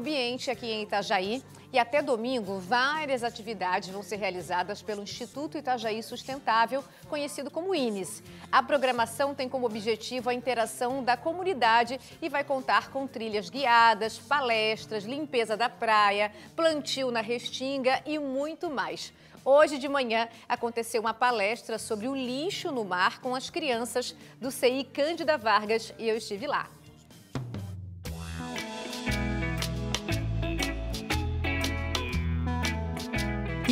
ambiente aqui em Itajaí e até domingo várias atividades vão ser realizadas pelo Instituto Itajaí Sustentável, conhecido como INES. A programação tem como objetivo a interação da comunidade e vai contar com trilhas guiadas, palestras, limpeza da praia, plantio na restinga e muito mais. Hoje de manhã aconteceu uma palestra sobre o lixo no mar com as crianças do CI Cândida Vargas e eu estive lá.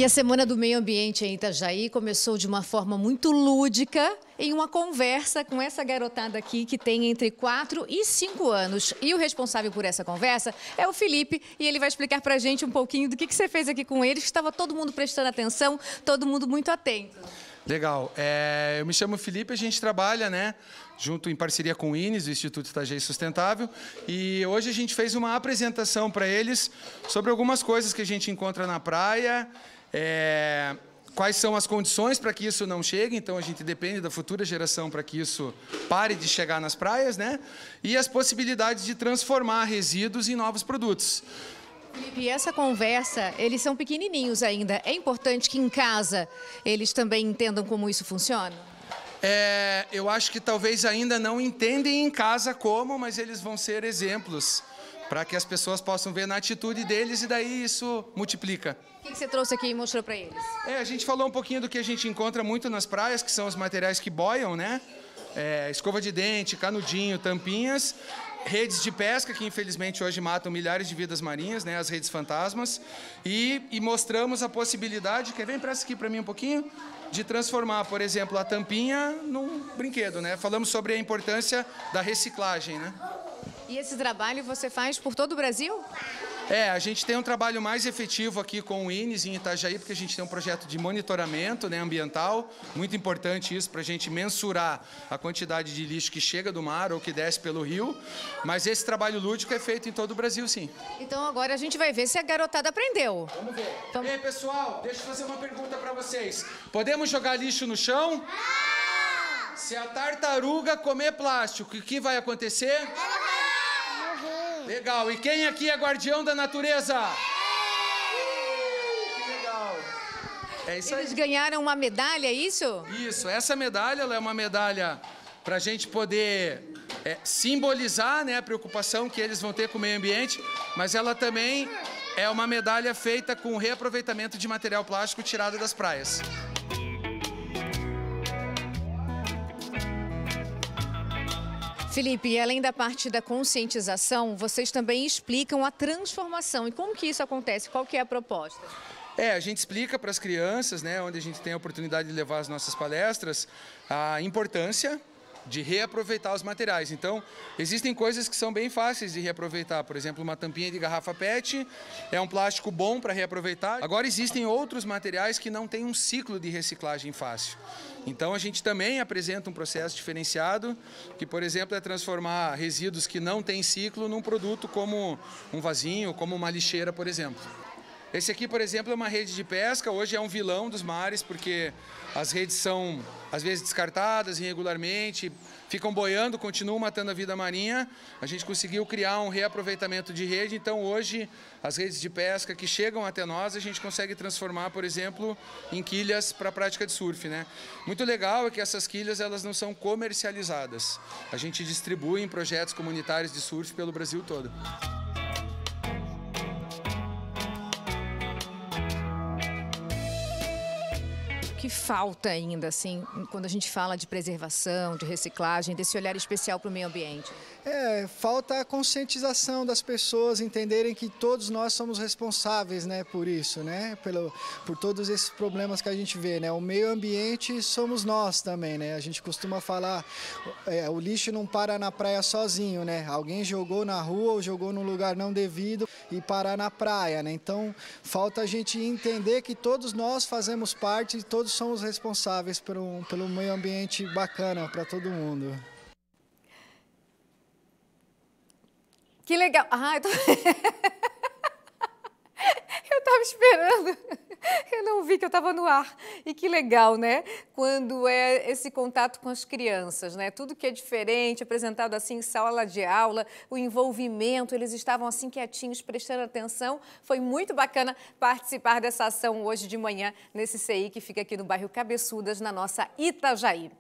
E a Semana do Meio Ambiente em Itajaí começou de uma forma muito lúdica, em uma conversa com essa garotada aqui que tem entre 4 e 5 anos. E o responsável por essa conversa é o Felipe e ele vai explicar pra gente um pouquinho do que, que você fez aqui com eles, que estava todo mundo prestando atenção, todo mundo muito atento. Legal. É, eu me chamo Felipe, a gente trabalha, né, junto em parceria com o INES, o Instituto Itajaí Sustentável, e hoje a gente fez uma apresentação para eles sobre algumas coisas que a gente encontra na praia é, quais são as condições para que isso não chegue, então a gente depende da futura geração para que isso pare de chegar nas praias, né? E as possibilidades de transformar resíduos em novos produtos. Felipe, essa conversa, eles são pequenininhos ainda. É importante que em casa eles também entendam como isso funciona? É, eu acho que talvez ainda não entendem em casa como, mas eles vão ser exemplos para que as pessoas possam ver na atitude deles e daí isso multiplica. O que, que você trouxe aqui e mostrou para eles? É, a gente falou um pouquinho do que a gente encontra muito nas praias, que são os materiais que boiam, né? É, escova de dente, canudinho, tampinhas, redes de pesca, que infelizmente hoje matam milhares de vidas marinhas, né? As redes fantasmas. E, e mostramos a possibilidade, quer vem para aqui para mim um pouquinho? de transformar, por exemplo, a tampinha num brinquedo, né? Falamos sobre a importância da reciclagem, né? E esse trabalho você faz por todo o Brasil? É, a gente tem um trabalho mais efetivo aqui com o INES em Itajaí, porque a gente tem um projeto de monitoramento né, ambiental, muito importante isso para a gente mensurar a quantidade de lixo que chega do mar ou que desce pelo rio, mas esse trabalho lúdico é feito em todo o Brasil, sim. Então agora a gente vai ver se a garotada aprendeu. Vamos ver. Então... Ei, pessoal, deixa eu fazer uma pergunta para vocês. Podemos jogar lixo no chão? Não! Ah! Se a tartaruga comer plástico, o que vai acontecer? Ela Legal. E quem aqui é guardião da natureza? que legal. É isso Eles aí. ganharam uma medalha, é isso? Isso. Essa medalha é uma medalha para a gente poder é, simbolizar né, a preocupação que eles vão ter com o meio ambiente, mas ela também é uma medalha feita com reaproveitamento de material plástico tirado das praias. Felipe, além da parte da conscientização, vocês também explicam a transformação e como que isso acontece, qual que é a proposta? É, a gente explica para as crianças, né, onde a gente tem a oportunidade de levar as nossas palestras, a importância de reaproveitar os materiais. Então, existem coisas que são bem fáceis de reaproveitar. Por exemplo, uma tampinha de garrafa PET é um plástico bom para reaproveitar. Agora, existem outros materiais que não têm um ciclo de reciclagem fácil. Então, a gente também apresenta um processo diferenciado, que, por exemplo, é transformar resíduos que não têm ciclo num produto como um vasinho, como uma lixeira, por exemplo. Esse aqui, por exemplo, é uma rede de pesca. Hoje é um vilão dos mares, porque as redes são, às vezes, descartadas irregularmente, ficam boiando, continuam matando a vida marinha. A gente conseguiu criar um reaproveitamento de rede. Então, hoje, as redes de pesca que chegam até nós, a gente consegue transformar, por exemplo, em quilhas para prática de surf. Né? Muito legal é que essas quilhas elas não são comercializadas. A gente distribui em projetos comunitários de surf pelo Brasil todo. que falta ainda, assim, quando a gente fala de preservação, de reciclagem, desse olhar especial para o meio ambiente? É, falta a conscientização das pessoas entenderem que todos nós somos responsáveis, né, por isso, né, pelo, por todos esses problemas que a gente vê, né, o meio ambiente somos nós também, né, a gente costuma falar, é, o lixo não para na praia sozinho, né, alguém jogou na rua ou jogou num lugar não devido e parar na praia, né, então falta a gente entender que todos nós fazemos parte e todos todos somos responsáveis por um, pelo meio ambiente bacana para todo mundo. Que legal. Ah, eu tô... esperando. Eu não vi que eu estava no ar. E que legal, né? Quando é esse contato com as crianças, né? Tudo que é diferente, apresentado assim em sala de aula, o envolvimento, eles estavam assim quietinhos, prestando atenção. Foi muito bacana participar dessa ação hoje de manhã nesse CI que fica aqui no bairro Cabeçudas, na nossa Itajaí.